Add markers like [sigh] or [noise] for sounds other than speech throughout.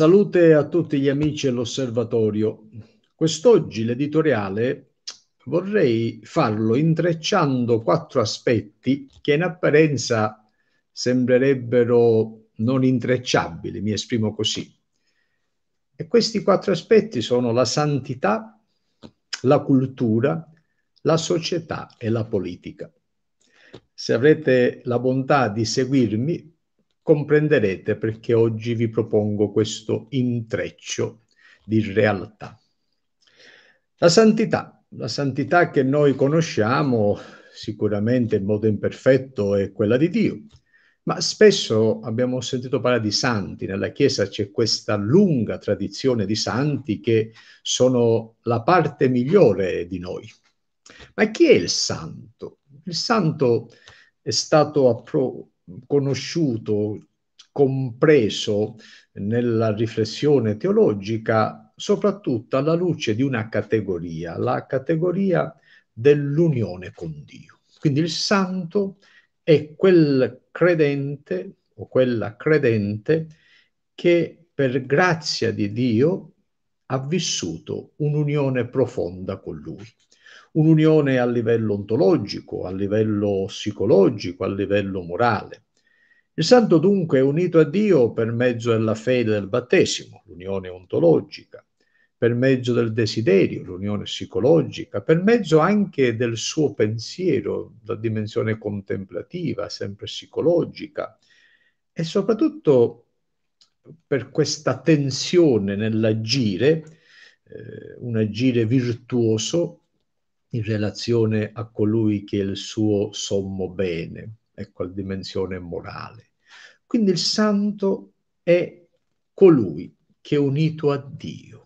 Salute a tutti gli amici dell'osservatorio. Quest'oggi l'editoriale vorrei farlo intrecciando quattro aspetti che in apparenza sembrerebbero non intrecciabili, mi esprimo così. E questi quattro aspetti sono la santità, la cultura, la società e la politica. Se avrete la bontà di seguirmi, Comprenderete perché oggi vi propongo questo intreccio di realtà. La santità, la santità che noi conosciamo sicuramente in modo imperfetto è quella di Dio, ma spesso abbiamo sentito parlare di santi, nella Chiesa c'è questa lunga tradizione di santi che sono la parte migliore di noi. Ma chi è il santo? Il santo è stato appro- conosciuto, compreso nella riflessione teologica, soprattutto alla luce di una categoria, la categoria dell'unione con Dio. Quindi il santo è quel credente o quella credente che per grazia di Dio ha vissuto un'unione profonda con Lui un'unione a livello ontologico, a livello psicologico, a livello morale. Il santo dunque è unito a Dio per mezzo della fede del battesimo, l'unione ontologica, per mezzo del desiderio, l'unione psicologica, per mezzo anche del suo pensiero, la dimensione contemplativa, sempre psicologica, e soprattutto per questa tensione nell'agire, eh, un agire virtuoso in relazione a colui che è il suo sommo bene, ecco la dimensione morale. Quindi il santo è colui che è unito a Dio.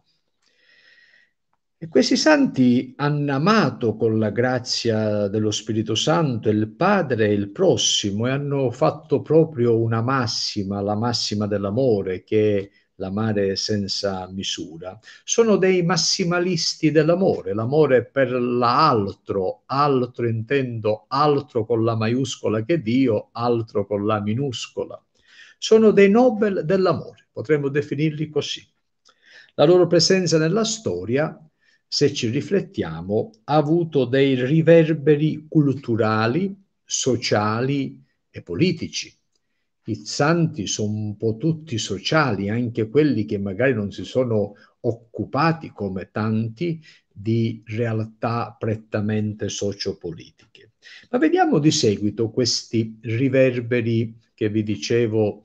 E questi santi hanno amato con la grazia dello Spirito Santo il Padre e il prossimo e hanno fatto proprio una massima, la massima dell'amore che l'amare senza misura, sono dei massimalisti dell'amore, l'amore per l'altro, altro intendo altro con la maiuscola che Dio, altro con la minuscola. Sono dei Nobel dell'amore, potremmo definirli così. La loro presenza nella storia, se ci riflettiamo, ha avuto dei riverberi culturali, sociali e politici i santi sono un po' tutti sociali, anche quelli che magari non si sono occupati come tanti di realtà prettamente sociopolitiche. Ma vediamo di seguito questi riverberi che vi dicevo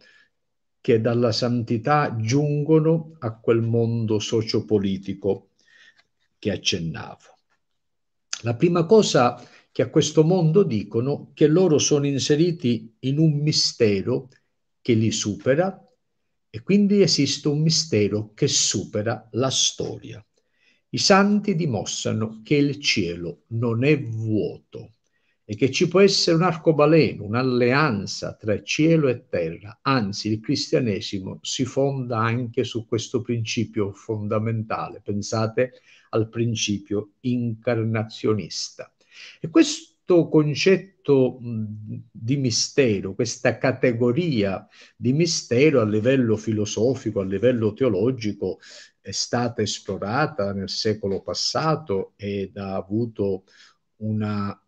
che dalla santità giungono a quel mondo sociopolitico che accennavo. La prima cosa è che a questo mondo dicono che loro sono inseriti in un mistero che li supera e quindi esiste un mistero che supera la storia. I santi dimostrano che il cielo non è vuoto e che ci può essere un arcobaleno, un'alleanza tra cielo e terra, anzi il cristianesimo si fonda anche su questo principio fondamentale, pensate al principio incarnazionista. E questo concetto di mistero, questa categoria di mistero a livello filosofico, a livello teologico, è stata esplorata nel secolo passato ed ha avuto una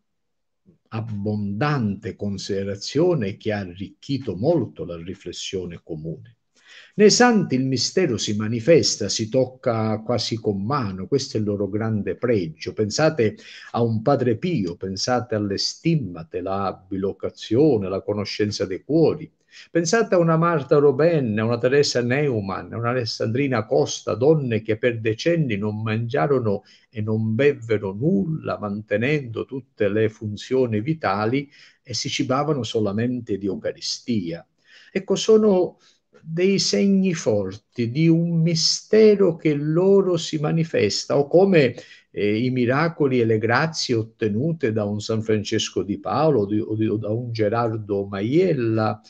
abbondante considerazione che ha arricchito molto la riflessione comune. Nei santi il mistero si manifesta, si tocca quasi con mano, questo è il loro grande pregio. Pensate a un padre Pio, pensate alle stimmate, la bilocazione, la conoscenza dei cuori. Pensate a una Marta Roben, a una Teresa Neumann, a una Alessandrina Costa, donne che per decenni non mangiarono e non bevvero nulla, mantenendo tutte le funzioni vitali e si cibavano solamente di Eucaristia. Ecco, sono dei segni forti, di un mistero che loro si manifesta, o come eh, i miracoli e le grazie ottenute da un San Francesco di Paolo o, di, o, di, o da un Gerardo Maiella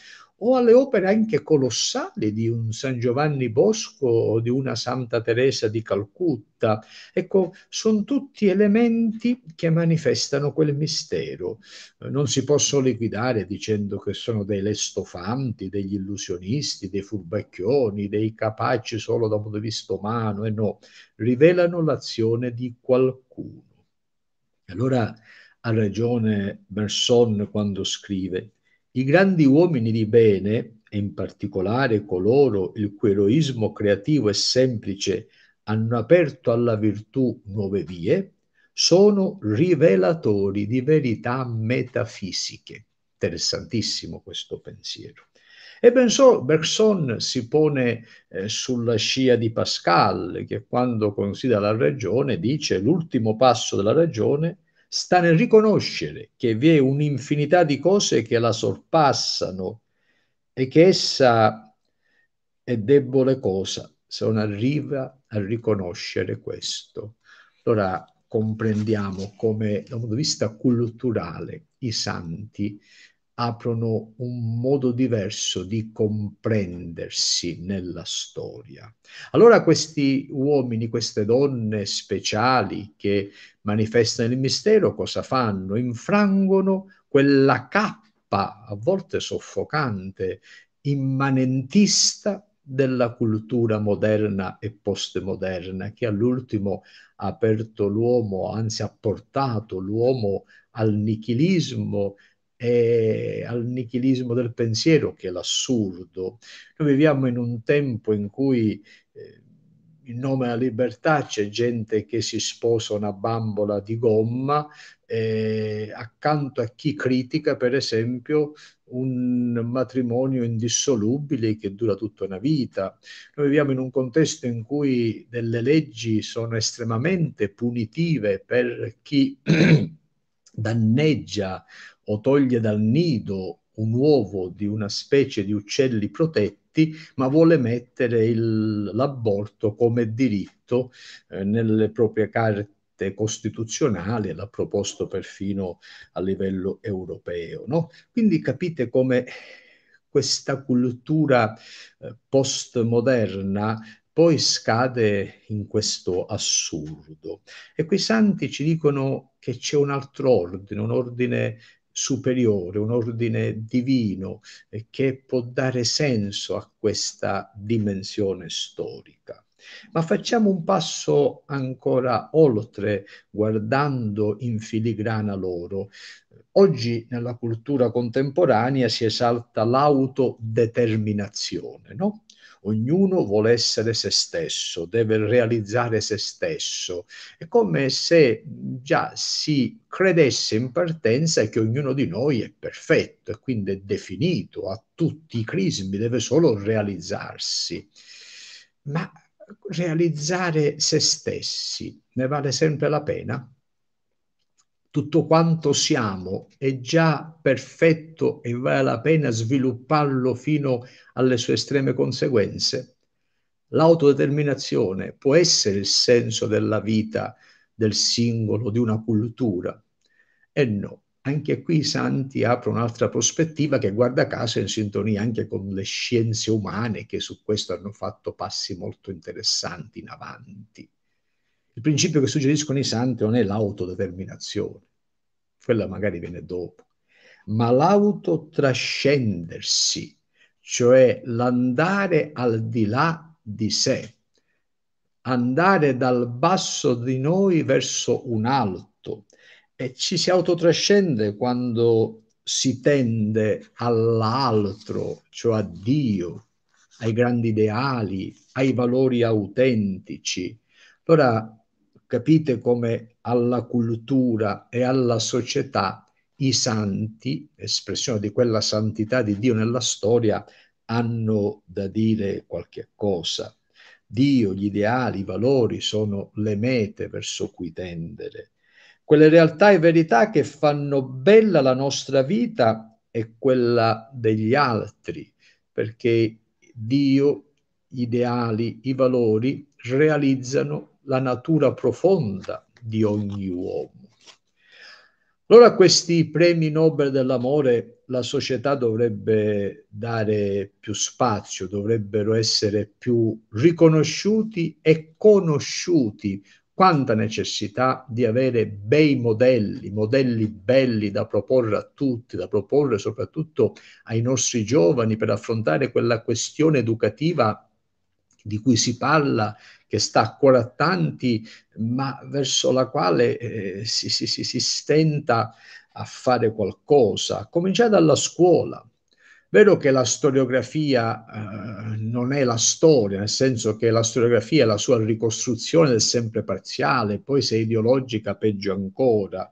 o alle opere anche colossali di un San Giovanni Bosco o di una Santa Teresa di Calcutta. Ecco, sono tutti elementi che manifestano quel mistero. Eh, non si possono liquidare dicendo che sono dei lestofanti, degli illusionisti, dei furbacchioni, dei capaci solo dal punto di vista umano, e no, rivelano l'azione di qualcuno. Allora ha ragione Berson quando scrive i grandi uomini di bene, e in particolare coloro il cui eroismo creativo e semplice hanno aperto alla virtù nuove vie, sono rivelatori di verità metafisiche. Interessantissimo questo pensiero. E Bergson si pone eh, sulla scia di Pascal, che quando considera la ragione dice l'ultimo passo della ragione è sta nel riconoscere che vi è un'infinità di cose che la sorpassano e che essa è debole cosa se non arriva a riconoscere questo. Allora comprendiamo come da un punto di vista culturale i santi aprono un modo diverso di comprendersi nella storia. Allora questi uomini, queste donne speciali che manifestano il mistero, cosa fanno? Infrangono quella cappa, a volte soffocante, immanentista della cultura moderna e postmoderna che all'ultimo ha aperto l'uomo, anzi ha portato l'uomo al nichilismo e al nichilismo del pensiero, che è l'assurdo. Noi viviamo in un tempo in cui eh, in nome alla libertà c'è gente che si sposa una bambola di gomma eh, accanto a chi critica, per esempio, un matrimonio indissolubile che dura tutta una vita. Noi viviamo in un contesto in cui delle leggi sono estremamente punitive per chi [clears throat] danneggia o toglie dal nido un uovo di una specie di uccelli protetti, ma vuole mettere il, l'aborto come diritto eh, nelle proprie carte costituzionali, l'ha proposto perfino a livello europeo. No? Quindi capite come questa cultura eh, postmoderna poi scade in questo assurdo. E quei santi ci dicono che c'è un altro ordine, un ordine superiore, un ordine divino eh, che può dare senso a questa dimensione storica. Ma facciamo un passo ancora oltre, guardando in filigrana loro. Oggi nella cultura contemporanea si esalta l'autodeterminazione, no? Ognuno vuole essere se stesso, deve realizzare se stesso. È come se già si credesse in partenza che ognuno di noi è perfetto e quindi è definito, ha tutti i crismi, deve solo realizzarsi. Ma realizzare se stessi ne vale sempre la pena? Tutto quanto siamo è già perfetto e vale la pena svilupparlo fino alle sue estreme conseguenze? L'autodeterminazione può essere il senso della vita del singolo, di una cultura? E no, anche qui i Santi aprono un'altra prospettiva che guarda caso è in sintonia anche con le scienze umane che su questo hanno fatto passi molto interessanti in avanti. Il principio che suggeriscono i santi non è l'autodeterminazione, quella magari viene dopo, ma l'autotrascendersi, cioè l'andare al di là di sé, andare dal basso di noi verso un alto, e ci si autotrascende quando si tende all'altro, cioè a Dio, ai grandi ideali, ai valori autentici. Allora capite come alla cultura e alla società i santi, espressione di quella santità di Dio nella storia, hanno da dire qualche cosa. Dio, gli ideali, i valori sono le mete verso cui tendere quelle realtà e verità che fanno bella la nostra vita e quella degli altri, perché Dio, gli ideali, i valori realizzano la natura profonda di ogni uomo. Allora questi premi Nobel dell'amore la società dovrebbe dare più spazio, dovrebbero essere più riconosciuti e conosciuti quanta necessità di avere bei modelli, modelli belli da proporre a tutti, da proporre soprattutto ai nostri giovani per affrontare quella questione educativa di cui si parla, che sta a cuore a tanti, ma verso la quale eh, si, si, si, si stenta a fare qualcosa, a cominciare dalla scuola Vero che la storiografia eh, non è la storia, nel senso che la storiografia è la sua ricostruzione è sempre parziale, poi se è ideologica peggio ancora,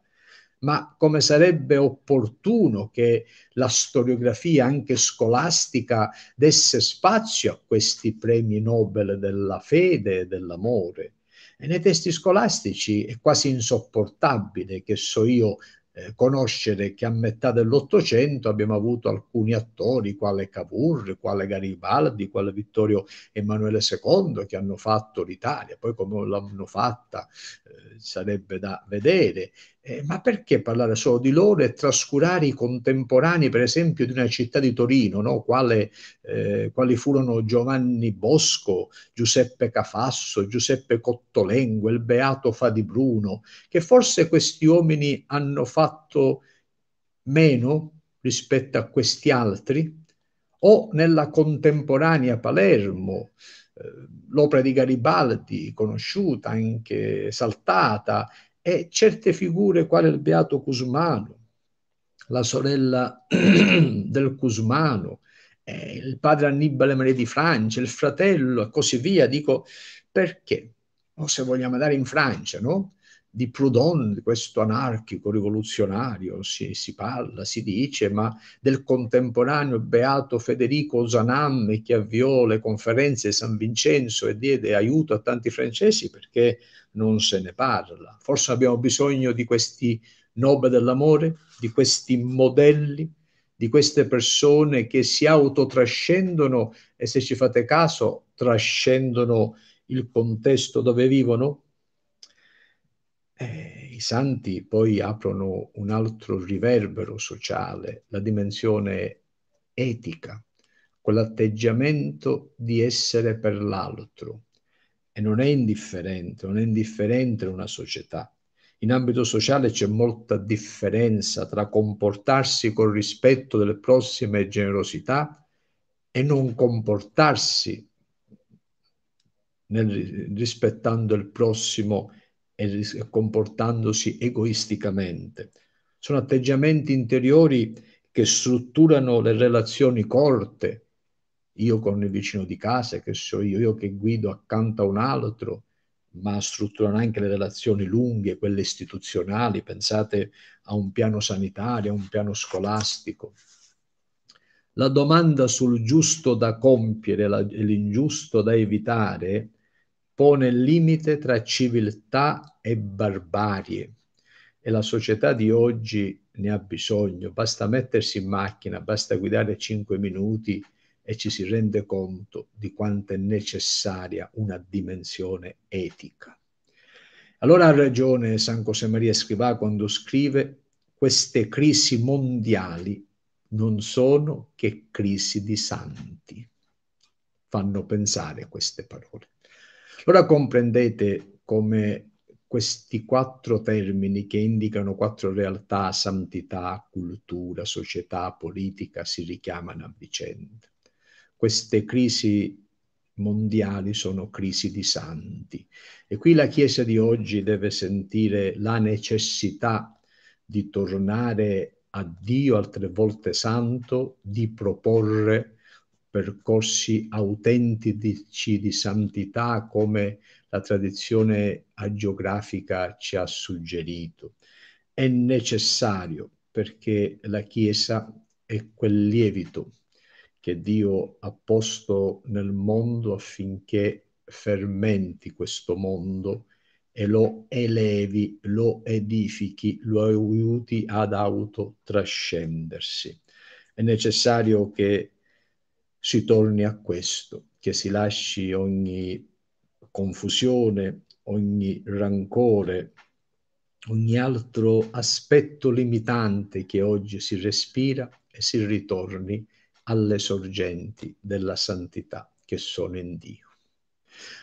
ma come sarebbe opportuno che la storiografia anche scolastica desse spazio a questi premi Nobel della fede e dell'amore. E nei testi scolastici è quasi insopportabile, che so io, eh, conoscere che a metà dell'Ottocento abbiamo avuto alcuni attori, quale Cavour, quale Garibaldi, quale Vittorio Emanuele II, che hanno fatto l'Italia, poi come l'hanno fatta eh, sarebbe da vedere. Eh, ma perché parlare solo di loro e trascurare i contemporanei, per esempio, di una città di Torino, no? Quale, eh, quali furono Giovanni Bosco, Giuseppe Cafasso, Giuseppe Cottolengo, il beato Fadi Bruno, che forse questi uomini hanno fatto meno rispetto a questi altri? O nella contemporanea Palermo, eh, l'opera di Garibaldi, conosciuta, anche saltata, e certe figure quali il beato Cusumano, la sorella [clears throat] del Cusumano, eh, il padre Annibale Maria di Francia, il fratello e così via, dico perché? O se vogliamo andare in Francia, no? di Proudhon, di questo anarchico rivoluzionario, si, si, parla, si dice, ma del contemporaneo beato Federico Zanam che avviò le conferenze di San Vincenzo e diede aiuto a tanti francesi perché non se ne parla. Forse abbiamo bisogno di questi Nobel dell'amore, di questi modelli, di queste persone che si autotrascendono e se ci fate caso trascendono il contesto dove vivono, eh, i santi poi aprono un altro riverbero sociale, la dimensione etica, quell'atteggiamento di essere per l'altro. E non è indifferente, non è indifferente una società. In ambito sociale c'è molta differenza tra comportarsi con rispetto delle prossime generosità e non comportarsi nel, rispettando il prossimo e comportandosi egoisticamente. Sono atteggiamenti interiori che strutturano le relazioni corte, io con il vicino di casa, che so io, io che guido accanto a un altro, ma strutturano anche le relazioni lunghe, quelle istituzionali, pensate a un piano sanitario, a un piano scolastico. La domanda sul giusto da compiere e l'ingiusto da evitare pone il limite tra civiltà e barbarie e la società di oggi ne ha bisogno, basta mettersi in macchina, basta guidare 5 minuti e ci si rende conto di quanto è necessaria una dimensione etica. Allora ha ragione San José Cosemaria Scrivà quando scrive queste crisi mondiali non sono che crisi di santi. Fanno pensare queste parole. Allora comprendete come questi quattro termini che indicano quattro realtà, santità, cultura, società, politica, si richiamano a vicenda. Queste crisi mondiali sono crisi di santi e qui la Chiesa di oggi deve sentire la necessità di tornare a Dio, altre volte santo, di proporre percorsi autentici di santità come la tradizione agiografica ci ha suggerito. È necessario perché la Chiesa è quel lievito che Dio ha posto nel mondo affinché fermenti questo mondo e lo elevi, lo edifichi, lo aiuti ad autotrascendersi. È necessario che si torni a questo, che si lasci ogni confusione, ogni rancore, ogni altro aspetto limitante che oggi si respira e si ritorni alle sorgenti della santità che sono in Dio.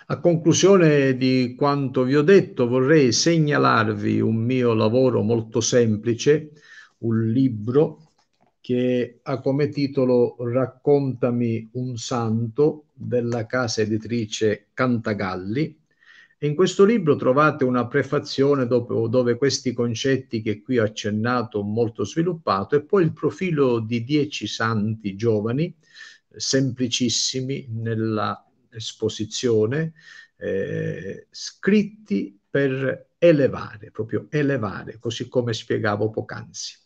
A conclusione di quanto vi ho detto vorrei segnalarvi un mio lavoro molto semplice, un libro che ha come titolo Raccontami un santo della casa editrice Cantagalli. in questo libro trovate una prefazione dopo, dove questi concetti che qui ho accennato molto sviluppato e poi il profilo di dieci santi giovani, semplicissimi nella esposizione, eh, scritti per elevare, proprio elevare, così come spiegavo poc'anzi.